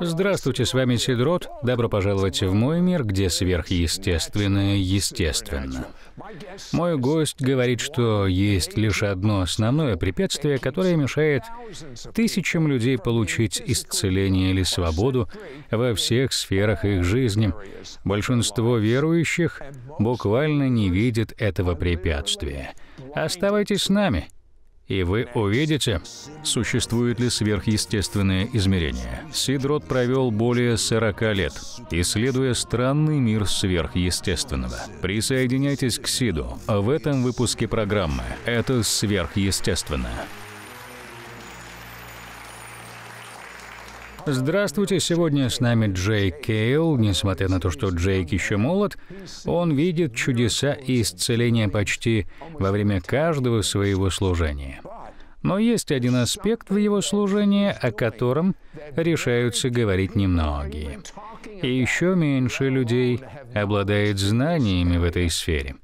Здравствуйте, с вами Сидрот. Добро пожаловать в мой мир, где сверхъестественное естественно. Мой гость говорит, что есть лишь одно основное препятствие, которое мешает тысячам людей получить исцеление или свободу во всех сферах их жизни. Большинство верующих буквально не видит этого препятствия. Оставайтесь с нами и вы увидите, существует ли сверхъестественное измерение. Сидрот провел более 40 лет, исследуя странный мир сверхъестественного. Присоединяйтесь к Сиду в этом выпуске программы «Это сверхъестественно». Здравствуйте, сегодня с нами Джей Кейл. Несмотря на то, что Джейк еще молод, он видит чудеса и исцеления почти во время каждого своего служения. Но есть один аспект в его служении, о котором решаются говорить немногие. И еще меньше людей обладает знаниями в этой сфере.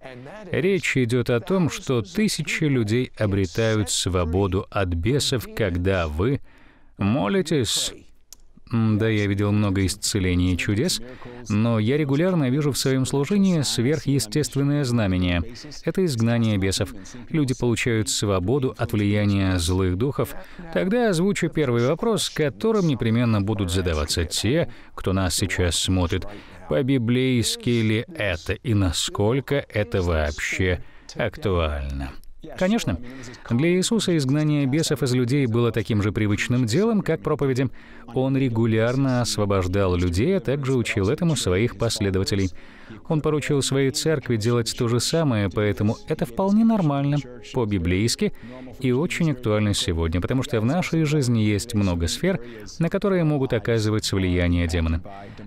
Речь идет о том, что тысячи людей обретают свободу от бесов, когда вы молитесь да, я видел много исцелений и чудес, но я регулярно вижу в своем служении сверхъестественное знамение. Это изгнание бесов. Люди получают свободу от влияния злых духов. Тогда озвучу первый вопрос, которым непременно будут задаваться те, кто нас сейчас смотрит. По-библейски ли это и насколько это вообще актуально? Конечно, для Иисуса изгнание бесов из людей было таким же привычным делом, как проповеди. Он регулярно освобождал людей, а также учил этому своих последователей. Он поручил своей церкви делать то же самое, поэтому это вполне нормально, по-библейски, и очень актуально сегодня, потому что в нашей жизни есть много сфер, на которые могут оказывать влияние демоны.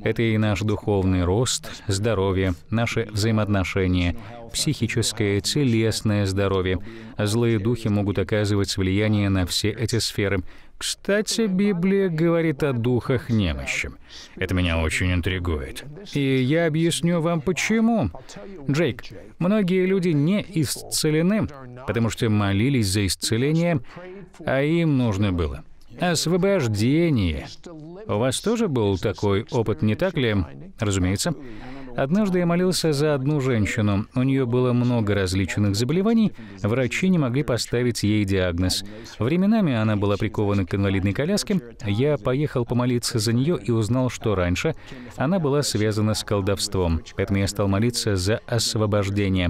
Это и наш духовный рост, здоровье, наши взаимоотношения, психическое, телесное здоровье. Злые духи могут оказывать влияние на все эти сферы. Кстати, Библия говорит о духах немощи. Это меня очень интригует. И я объясню вам почему. Джейк, многие люди не исцелены, потому что молились за исцеление, а им нужно было освобождение. У вас тоже был такой опыт, не так ли? Разумеется. Однажды я молился за одну женщину. У нее было много различных заболеваний, врачи не могли поставить ей диагноз. Временами она была прикована к инвалидной коляске. Я поехал помолиться за нее и узнал, что раньше она была связана с колдовством. Поэтому я стал молиться за освобождение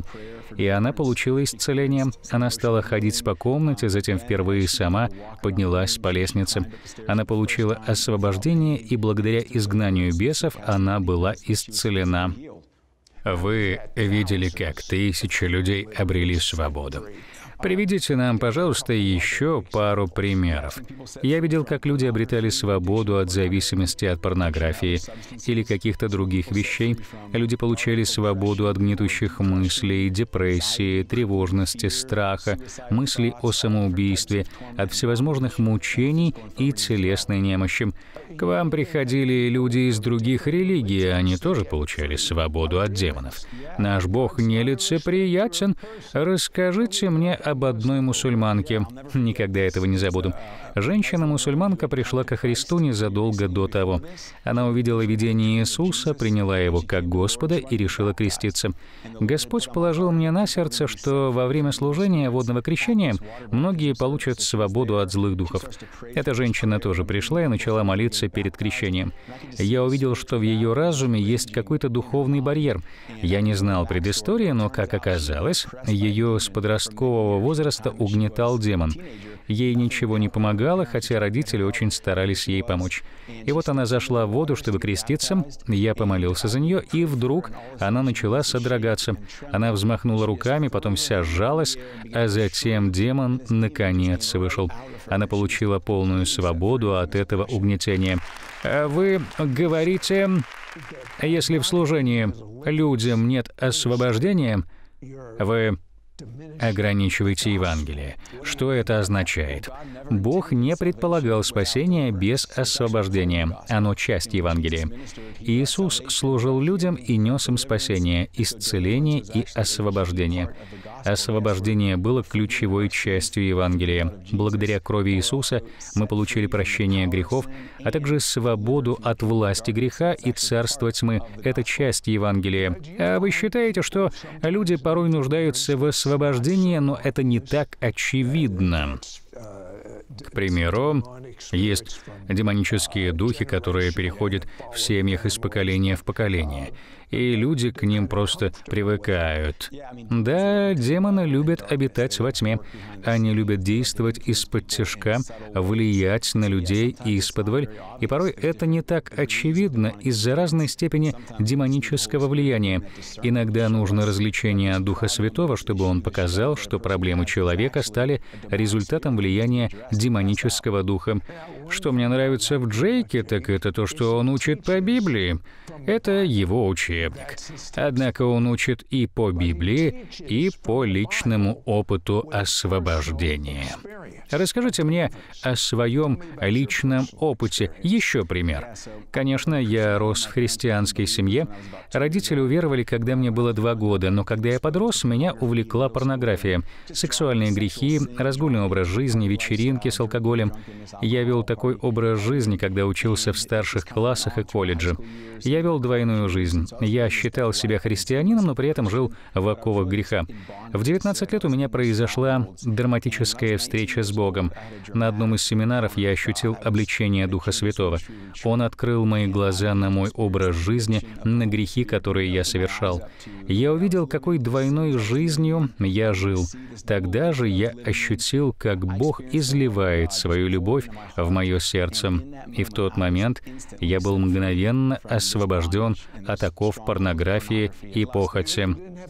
и она получила исцеление. Она стала ходить по комнате, затем впервые сама поднялась по лестнице. Она получила освобождение, и благодаря изгнанию бесов она была исцелена. Вы видели, как тысячи людей обрели свободу. Приведите нам, пожалуйста, еще пару примеров. Я видел, как люди обретали свободу от зависимости от порнографии или каких-то других вещей. Люди получали свободу от гнетущих мыслей, депрессии, тревожности, страха, мыслей о самоубийстве, от всевозможных мучений и телесной немощи. К вам приходили люди из других религий, они тоже получали свободу от демонов. Наш Бог нелицеприятен. Расскажите мне об одной мусульманке. Никогда этого не забуду. Женщина-мусульманка пришла ко Христу незадолго до того. Она увидела видение Иисуса, приняла его как Господа и решила креститься. Господь положил мне на сердце, что во время служения водного крещения многие получат свободу от злых духов. Эта женщина тоже пришла и начала молиться перед крещением. Я увидел, что в ее разуме есть какой-то духовный барьер. Я не знал предыстории, но, как оказалось, ее с подросткового возраста угнетал демон. Ей ничего не помогало, хотя родители очень старались ей помочь. И вот она зашла в воду, чтобы креститься, я помолился за нее, и вдруг она начала содрогаться. Она взмахнула руками, потом вся сжалась, а затем демон наконец вышел. Она получила полную свободу от этого угнетения. «А «Вы говорите, если в служении людям нет освобождения, вы Ограничивайте Евангелие. Что это означает? Бог не предполагал спасение без освобождения. Оно часть Евангелия. Иисус служил людям и нес им спасение, исцеление и освобождение. Освобождение было ключевой частью Евангелия. Благодаря крови Иисуса мы получили прощение грехов, а также свободу от власти греха и царства тьмы. Это часть Евангелия. А вы считаете, что люди порой нуждаются в освобождении, но это не так очевидно? К примеру, есть демонические духи, которые переходят в семьях из поколения в поколение и люди к ним просто привыкают. Да, демоны любят обитать во тьме. Они любят действовать из-под тяжка, влиять на людей из-под и порой это не так очевидно из-за разной степени демонического влияния. Иногда нужно развлечение Духа Святого, чтобы он показал, что проблемы человека стали результатом влияния демонического духа. Что мне нравится в Джейке, так это то, что он учит по Библии. Это его учение учебник. Однако он учит и по Библии, и по личному опыту освобождения. Расскажите мне о своем личном опыте. Еще пример. Конечно, я рос в христианской семье. Родители уверовали, когда мне было два года, но когда я подрос, меня увлекла порнография, сексуальные грехи, разгульный образ жизни, вечеринки с алкоголем. Я вел такой образ жизни, когда учился в старших классах и колледже. Я вел двойную жизнь. Я считал себя христианином, но при этом жил в оковах греха. В 19 лет у меня произошла драматическая встреча с Богом. На одном из семинаров я ощутил обличение Духа Святого. Он открыл мои глаза на мой образ жизни, на грехи, которые я совершал. Я увидел, какой двойной жизнью я жил. Тогда же я ощутил, как Бог изливает свою любовь в мое сердце. И в тот момент я был мгновенно освобожден от оков в порнографии и похоти.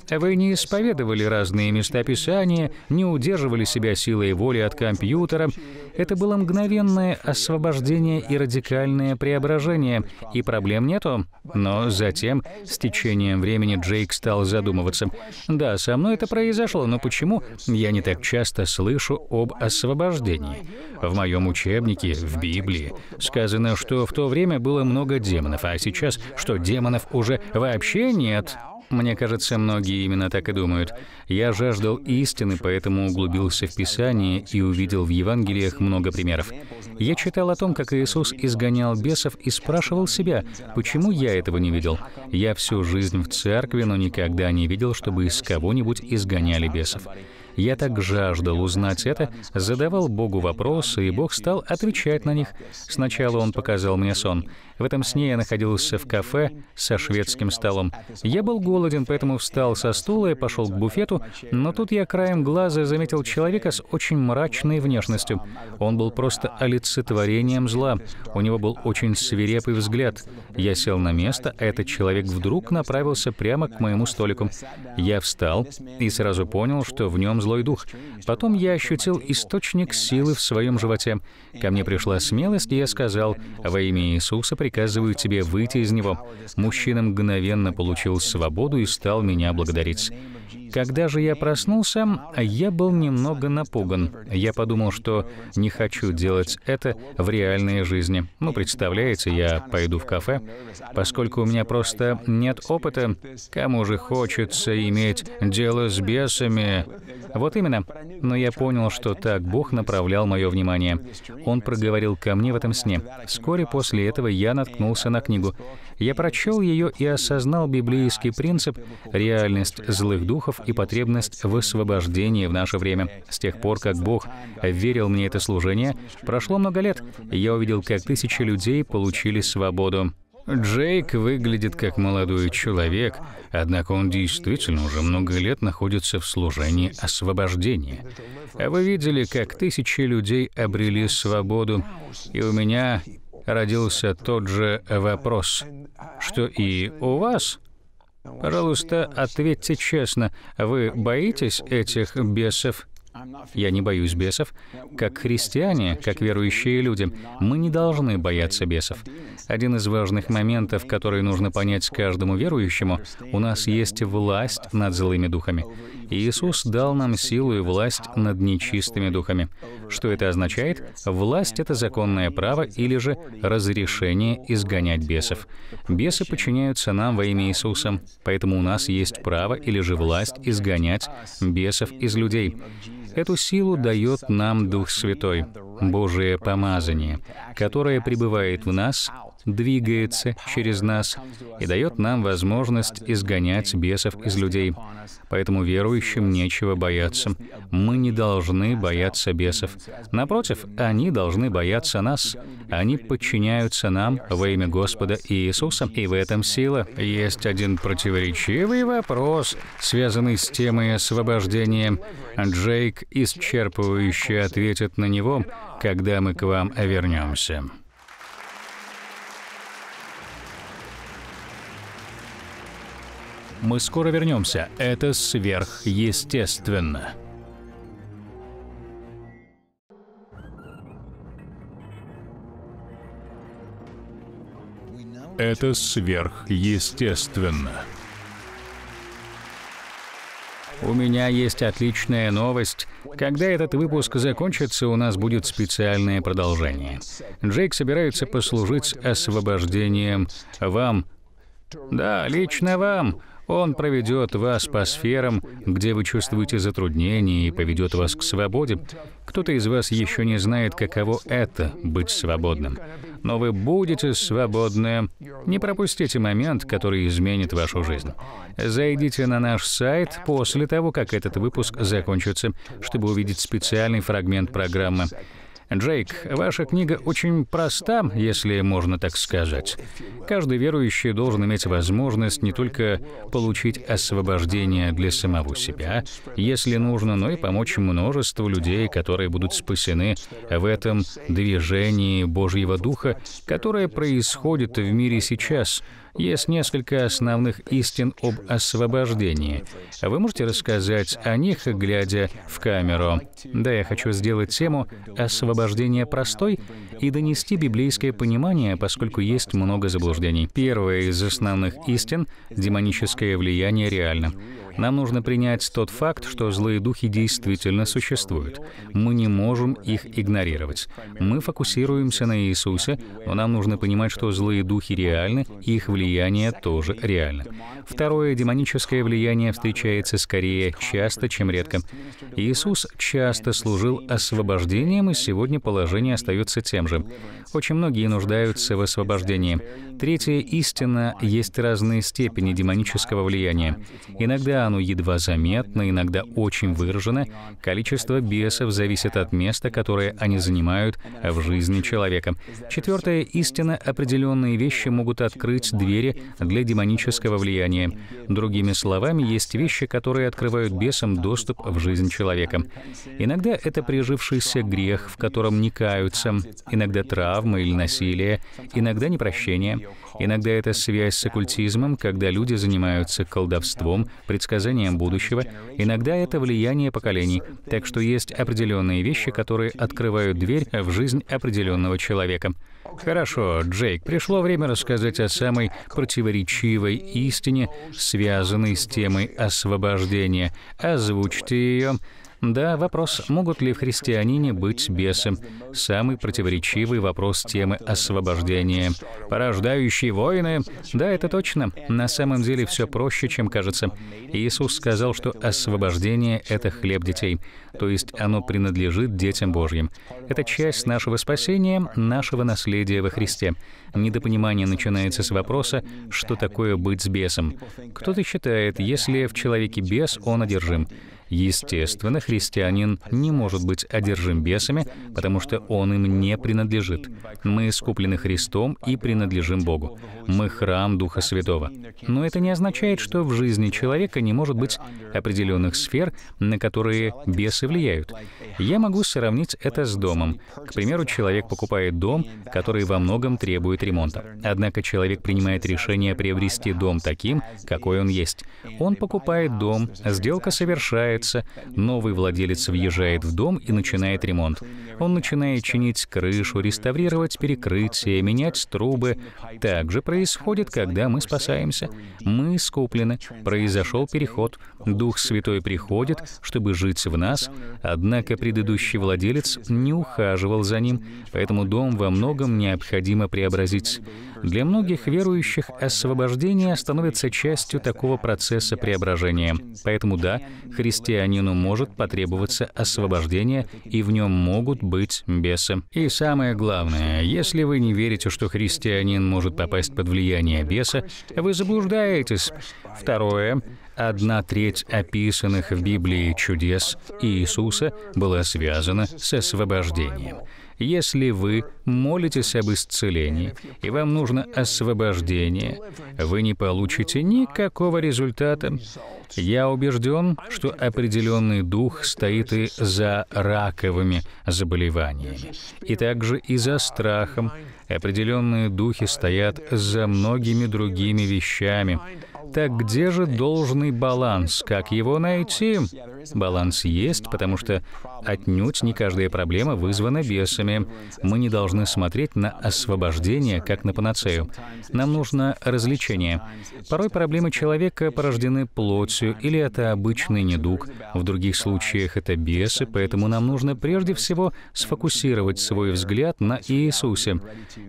Вы не исповедовали разные места Писания, не удерживали себя силой воли от компьютера. Это было мгновенное освобождение и радикальное преображение, и проблем нету. Но затем, с течением времени, Джейк стал задумываться. Да, со мной это произошло, но почему я не так часто слышу об освобождении? В моем учебнике, в Библии, сказано, что в то время было много демонов, а сейчас, что демонов уже Вообще нет. Мне кажется, многие именно так и думают. Я жаждал истины, поэтому углубился в Писание и увидел в Евангелиях много примеров. Я читал о том, как Иисус изгонял бесов и спрашивал себя, почему я этого не видел. Я всю жизнь в церкви, но никогда не видел, чтобы из кого-нибудь изгоняли бесов. Я так жаждал узнать это, задавал Богу вопросы, и Бог стал отвечать на них. Сначала Он показал мне сон. В этом сне я находился в кафе со шведским столом. Я был голоден, поэтому встал со стула и пошел к буфету, но тут я краем глаза заметил человека с очень мрачной внешностью. Он был просто олицетворением зла. У него был очень свирепый взгляд. Я сел на место, а этот человек вдруг направился прямо к моему столику. Я встал и сразу понял, что в нем злой дух. Потом я ощутил источник силы в своем животе. Ко мне пришла смелость, и я сказал, «Во имя Иисуса, приказываю тебе выйти из него». Мужчина мгновенно получил свободу и стал меня благодарить. Когда же я проснулся, я был немного напуган. Я подумал, что не хочу делать это в реальной жизни. Ну, представляете, я пойду в кафе. Поскольку у меня просто нет опыта, кому же хочется иметь дело с бесами? Вот именно. Но я понял, что так Бог направлял мое внимание. Он проговорил ко мне в этом сне. Вскоре после этого я наткнулся на книгу. Я прочел ее и осознал библейский принцип, реальность злых духов и потребность в освобождении в наше время. С тех пор, как Бог верил мне это служение, прошло много лет, и я увидел, как тысячи людей получили свободу. Джейк выглядит как молодой человек, однако он действительно уже много лет находится в служении освобождения. А вы видели, как тысячи людей обрели свободу, и у меня родился тот же вопрос, что и у вас. Пожалуйста, ответьте честно, вы боитесь этих бесов? Я не боюсь бесов. Как христиане, как верующие люди, мы не должны бояться бесов. Один из важных моментов, который нужно понять каждому верующему, у нас есть власть над злыми духами. Иисус дал нам силу и власть над нечистыми духами. Что это означает? Власть — это законное право или же разрешение изгонять бесов. Бесы подчиняются нам во имя Иисуса, поэтому у нас есть право или же власть изгонять бесов из людей. Эту силу дает нам Дух Святой, Божие помазание, которое пребывает в нас двигается через нас и дает нам возможность изгонять бесов из людей. Поэтому верующим нечего бояться. Мы не должны бояться бесов. Напротив, они должны бояться нас. Они подчиняются нам во имя Господа Иисуса, и в этом сила. Есть один противоречивый вопрос, связанный с темой освобождения. Джейк исчерпывающе ответит на него, когда мы к вам вернемся. Мы скоро вернемся. Это сверхъестественно. Это сверхъестественно. У меня есть отличная новость. Когда этот выпуск закончится, у нас будет специальное продолжение. Джейк собирается послужить освобождением вам. Да, лично вам. Он проведет вас по сферам, где вы чувствуете затруднения и поведет вас к свободе. Кто-то из вас еще не знает, каково это — быть свободным. Но вы будете свободны. Не пропустите момент, который изменит вашу жизнь. Зайдите на наш сайт после того, как этот выпуск закончится, чтобы увидеть специальный фрагмент программы. Джейк, ваша книга очень проста, если можно так сказать. Каждый верующий должен иметь возможность не только получить освобождение для самого себя, если нужно, но и помочь множеству людей, которые будут спасены в этом движении Божьего Духа, которое происходит в мире сейчас — есть несколько основных истин об освобождении. Вы можете рассказать о них, глядя в камеру? Да, я хочу сделать тему освобождения простой и донести библейское понимание, поскольку есть много заблуждений. Первое из основных истин — демоническое влияние реально. Нам нужно принять тот факт, что злые духи действительно существуют. Мы не можем их игнорировать. Мы фокусируемся на Иисусе, но нам нужно понимать, что злые духи реальны, и их влияние тоже реально. Второе, демоническое влияние встречается скорее часто, чем редко. Иисус часто служил освобождением, и сегодня положение остается тем же. Очень многие нуждаются в освобождении. Третье истина — есть разные степени демонического влияния. Иногда оно едва заметно, иногда очень выражено. Количество бесов зависит от места, которое они занимают в жизни человека. Четвертое истина — определенные вещи могут открыть двери для демонического влияния. Другими словами, есть вещи, которые открывают бесам доступ в жизнь человека. Иногда это прижившийся грех, в котором не каются, иногда травмы или насилие, иногда непрощение. Иногда это связь с оккультизмом, когда люди занимаются колдовством, предсказанием будущего. Иногда это влияние поколений. Так что есть определенные вещи, которые открывают дверь в жизнь определенного человека. Хорошо, Джейк, пришло время рассказать о самой противоречивой истине, связанной с темой освобождения. Озвучьте ее. Да, вопрос, могут ли в христианине быть бесы? Самый противоречивый вопрос темы освобождения. Порождающие войны? Да, это точно. На самом деле все проще, чем кажется. Иисус сказал, что освобождение — это хлеб детей то есть оно принадлежит детям Божьим. Это часть нашего спасения, нашего наследия во Христе. Недопонимание начинается с вопроса, что такое быть с бесом. Кто-то считает, если в человеке бес, он одержим. Естественно, христианин не может быть одержим бесами, потому что он им не принадлежит. Мы искуплены Христом и принадлежим Богу. Мы храм Духа Святого. Но это не означает, что в жизни человека не может быть определенных сфер, на которые бесы влияют. Я могу сравнить это с домом. К примеру, человек покупает дом, который во многом требует ремонта. Однако человек принимает решение приобрести дом таким, какой он есть. Он покупает дом, сделка совершается, новый владелец въезжает в дом и начинает ремонт. Он начинает чинить крышу, реставрировать перекрытия, менять трубы. Так же происходит, когда мы спасаемся. Мы искуплены, произошел переход, Дух Святой приходит, чтобы жить в нас Однако предыдущий владелец не ухаживал за ним, поэтому дом во многом необходимо преобразить. Для многих верующих освобождение становится частью такого процесса преображения. Поэтому да, христианину может потребоваться освобождение, и в нем могут быть бесы. И самое главное, если вы не верите, что христианин может попасть под влияние беса, вы заблуждаетесь. Второе, Одна треть описанных в Библии чудес Иисуса была связана с освобождением. Если вы молитесь об исцелении, и вам нужно освобождение, вы не получите никакого результата, я убежден, что определенный дух стоит и за раковыми заболеваниями, и также и за страхом. Определенные духи стоят за многими другими вещами. Так где же должный баланс? Как его найти? Баланс есть, потому что отнюдь не каждая проблема вызвана бесами. Мы не должны смотреть на освобождение как на панацею. Нам нужно развлечение. Порой проблемы человека порождены плотью, инфекцию, или это обычный недуг. В других случаях это бесы, поэтому нам нужно прежде всего сфокусировать свой взгляд на Иисусе.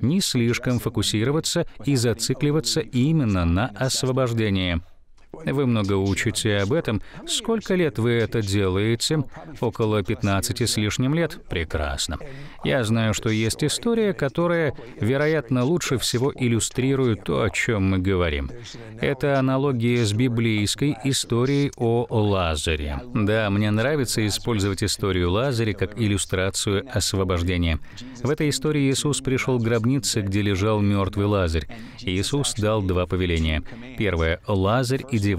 Не слишком фокусироваться и зацикливаться именно на освобождении. Вы много учите об этом. Сколько лет вы это делаете? Около 15 с лишним лет? Прекрасно. Я знаю, что есть история, которая, вероятно, лучше всего иллюстрирует то, о чем мы говорим. Это аналогия с библейской историей о Лазаре. Да, мне нравится использовать историю Лазаря как иллюстрацию освобождения. В этой истории Иисус пришел к гробнице, где лежал мертвый Лазарь. Иисус дал два повеления. Первое — Лазарь и и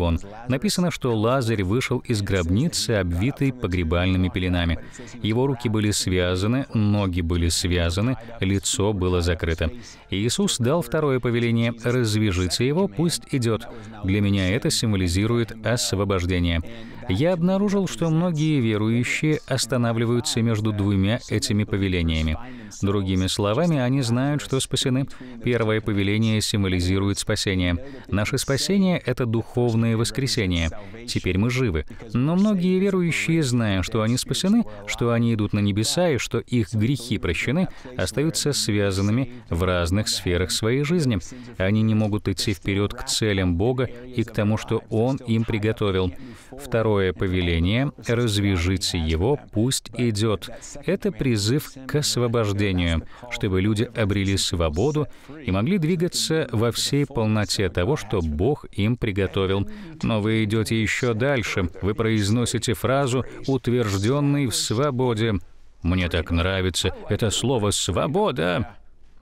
Написано, что Лазарь вышел из гробницы, обвитый погребальными пеленами. Его руки были связаны, ноги были связаны, лицо было закрыто. Иисус дал второе повеление «развяжите его, пусть идет». Для меня это символизирует освобождение я обнаружил, что многие верующие останавливаются между двумя этими повелениями. Другими словами, они знают, что спасены. Первое повеление символизирует спасение. Наше спасение — это духовное воскресение. Теперь мы живы. Но многие верующие, зная, что они спасены, что они идут на небеса и что их грехи прощены, остаются связанными в разных сферах своей жизни. Они не могут идти вперед к целям Бога и к тому, что Он им приготовил. Второе любое повеление, развяжите его, пусть идет. Это призыв к освобождению, чтобы люди обрели свободу и могли двигаться во всей полноте того, что Бог им приготовил. Но вы идете еще дальше, вы произносите фразу, утвержденный в свободе. Мне так нравится это слово «свобода».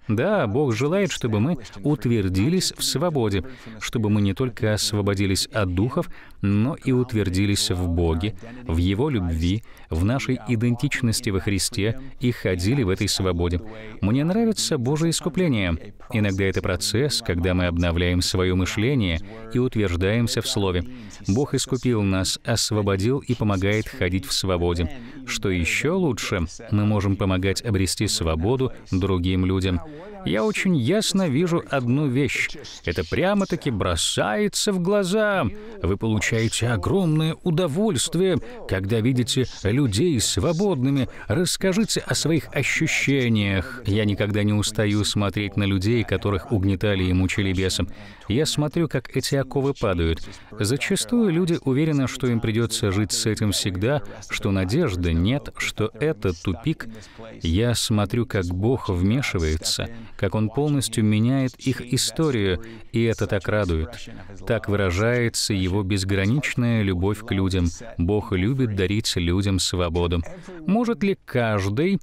Да, Бог желает, чтобы мы утвердились в свободе, чтобы мы не только освободились от духов, но и утвердились в Боге, в Его любви, в нашей идентичности во Христе и ходили в этой свободе. Мне нравится Божье искупление. Иногда это процесс, когда мы обновляем свое мышление и утверждаемся в Слове. Бог искупил нас, освободил и помогает ходить в свободе. Что еще лучше, мы можем помогать обрести свободу другим людям я очень ясно вижу одну вещь. Это прямо-таки бросается в глаза. Вы получаете огромное удовольствие, когда видите людей свободными. Расскажите о своих ощущениях. Я никогда не устаю смотреть на людей, которых угнетали и мучили бесом. Я смотрю, как эти оковы падают. Зачастую люди уверены, что им придется жить с этим всегда, что надежды нет, что это тупик. Я смотрю, как Бог вмешивается, как он полностью меняет их историю, и это так радует. Так выражается его безграничная любовь к людям. Бог любит дарить людям свободу. Может ли каждый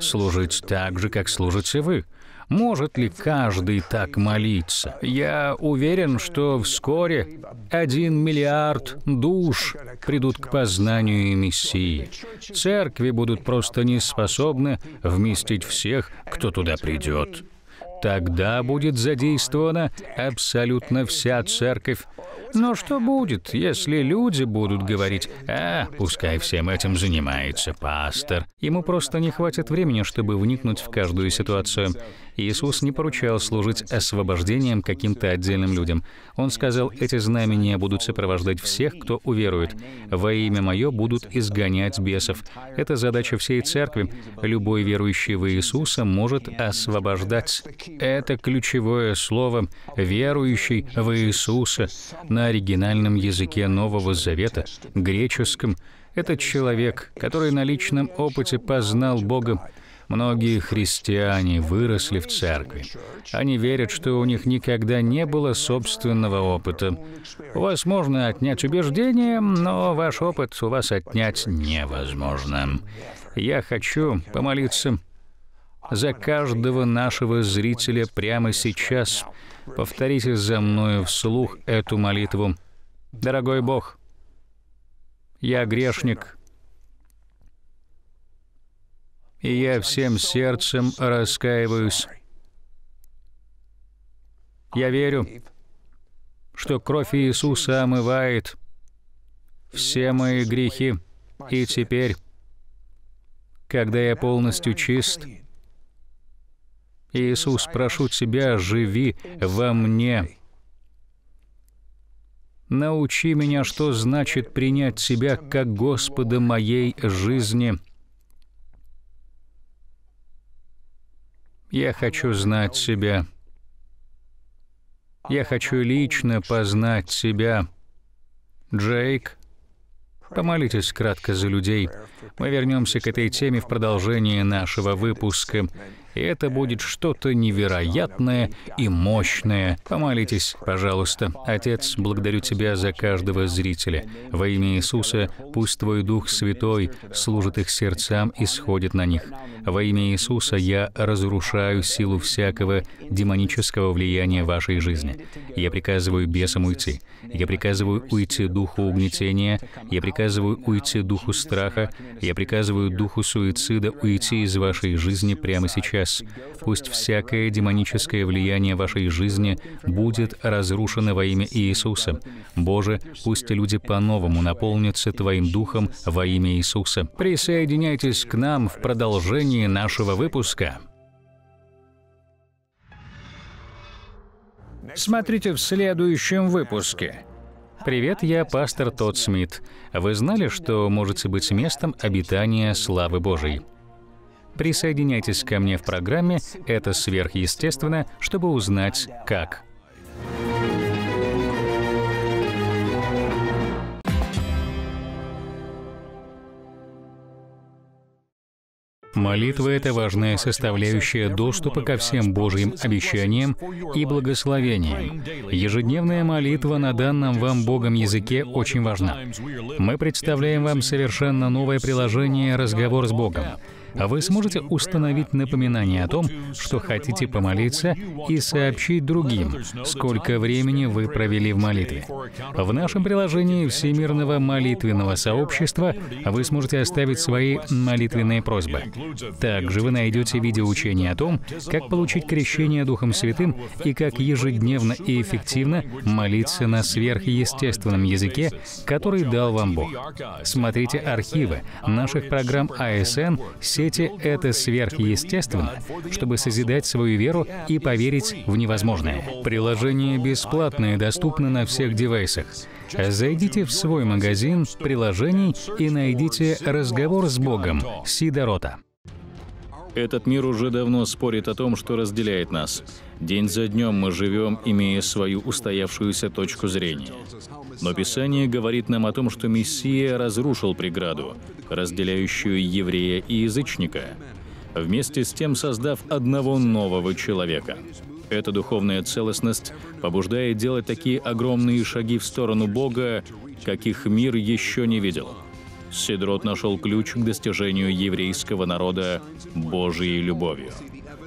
служить так же, как служите вы? Может ли каждый так молиться? Я уверен, что вскоре один миллиард душ придут к познанию Мессии. Церкви будут просто не способны вместить всех, кто туда придет. Тогда будет задействована абсолютно вся церковь. Но что будет, если люди будут говорить, «А, пускай всем этим занимается пастор». Ему просто не хватит времени, чтобы вникнуть в каждую ситуацию. Иисус не поручал служить освобождением каким-то отдельным людям. Он сказал, «Эти знамения будут сопровождать всех, кто уверует. Во имя Мое будут изгонять бесов». Это задача всей Церкви. Любой верующий в Иисуса может освобождать. Это ключевое слово «верующий в Иисуса» на оригинальном языке Нового Завета, греческом. Это человек, который на личном опыте познал Бога, Многие христиане выросли в церкви. Они верят, что у них никогда не было собственного опыта. У вас можно отнять убеждения, но ваш опыт у вас отнять невозможно. Я хочу помолиться за каждого нашего зрителя прямо сейчас. Повторите за мною вслух эту молитву. Дорогой Бог, я грешник, и я всем сердцем раскаиваюсь. Я верю, что кровь Иисуса омывает все мои грехи, и теперь, когда я полностью чист, Иисус, прошу Тебя, живи во мне. Научи меня, что значит принять Тебя как Господа моей жизни — Я хочу знать себя. Я хочу лично познать себя. Джейк, помолитесь кратко за людей. Мы вернемся к этой теме в продолжении нашего выпуска и это будет что-то невероятное и мощное. Помолитесь, пожалуйста. Отец, благодарю Тебя за каждого зрителя. Во имя Иисуса пусть Твой Дух Святой служит их сердцам и сходит на них. Во имя Иисуса я разрушаю силу всякого демонического влияния вашей жизни. Я приказываю бесам уйти. Я приказываю уйти духу угнетения. Я приказываю уйти духу страха. Я приказываю духу суицида уйти из вашей жизни прямо сейчас сейчас. Пусть всякое демоническое влияние вашей жизни будет разрушено во имя Иисуса. Боже, пусть люди по-новому наполнятся Твоим Духом во имя Иисуса. Присоединяйтесь к нам в продолжении нашего выпуска. Смотрите в следующем выпуске. Привет, я пастор Тодд Смит. Вы знали, что можете быть местом обитания славы Божьей? Присоединяйтесь ко мне в программе «Это сверхъестественно», чтобы узнать, как. Молитва — это важная составляющая доступа ко всем Божьим обещаниям и благословениям. Ежедневная молитва на данном вам Богом языке очень важна. Мы представляем вам совершенно новое приложение «Разговор с Богом». А вы сможете установить напоминание о том, что хотите помолиться, и сообщить другим, сколько времени вы провели в молитве. В нашем приложении Всемирного молитвенного сообщества вы сможете оставить свои молитвенные просьбы. Также вы найдете видеоучение о том, как получить крещение Духом Святым и как ежедневно и эффективно молиться на сверхъестественном языке, который дал вам Бог. Смотрите архивы наших программ АСН, сеть делаете это сверхъестественно, чтобы созидать свою веру и поверить в невозможное. Приложение бесплатное, доступно на всех девайсах. Зайдите в свой магазин приложений и найдите «Разговор с Богом» Сидорота. Этот мир уже давно спорит о том, что разделяет нас. День за днем мы живем, имея свою устоявшуюся точку зрения. Но Писание говорит нам о том, что Мессия разрушил преграду, разделяющую еврея и язычника, вместе с тем создав одного нового человека. Эта духовная целостность побуждает делать такие огромные шаги в сторону Бога, каких мир еще не видел. Сидрот нашел ключ к достижению еврейского народа Божьей любовью.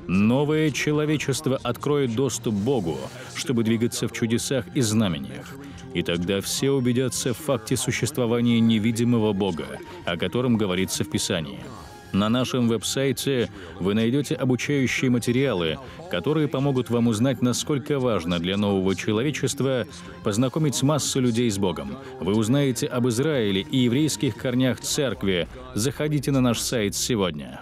Новое человечество откроет доступ Богу, чтобы двигаться в чудесах и знамениях, и тогда все убедятся в факте существования невидимого Бога, о котором говорится в Писании. На нашем веб-сайте вы найдете обучающие материалы, которые помогут вам узнать, насколько важно для нового человечества познакомить массу людей с Богом. Вы узнаете об Израиле и еврейских корнях церкви. Заходите на наш сайт сегодня.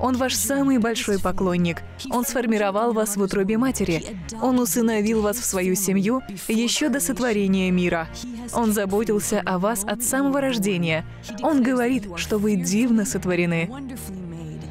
Он ваш самый большой поклонник. Он сформировал вас в утробе матери. Он усыновил вас в свою семью еще до сотворения мира. Он заботился о вас от самого рождения. Он говорит, что вы дивно сотворены.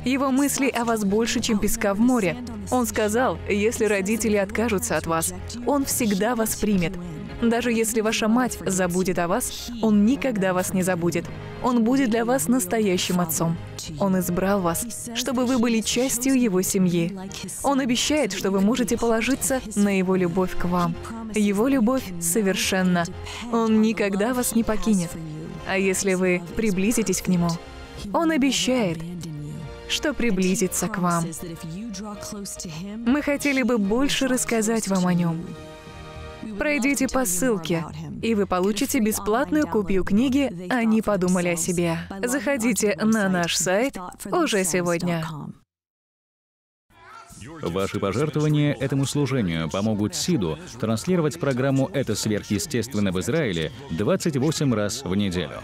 Его мысли о вас больше, чем песка в море. Он сказал, если родители откажутся от вас, он всегда вас примет. Даже если ваша мать забудет о вас, он никогда вас не забудет. Он будет для вас настоящим отцом. Он избрал вас, чтобы вы были частью его семьи. Он обещает, что вы можете положиться на его любовь к вам. Его любовь совершенна. Он никогда вас не покинет. А если вы приблизитесь к нему, он обещает, что приблизится к вам. Мы хотели бы больше рассказать вам о нем. Пройдите по ссылке, и вы получите бесплатную копию книги «Они подумали о себе». Заходите на наш сайт уже сегодня. Ваши пожертвования этому служению помогут СИДу транслировать программу «Это сверхъестественно» в Израиле 28 раз в неделю.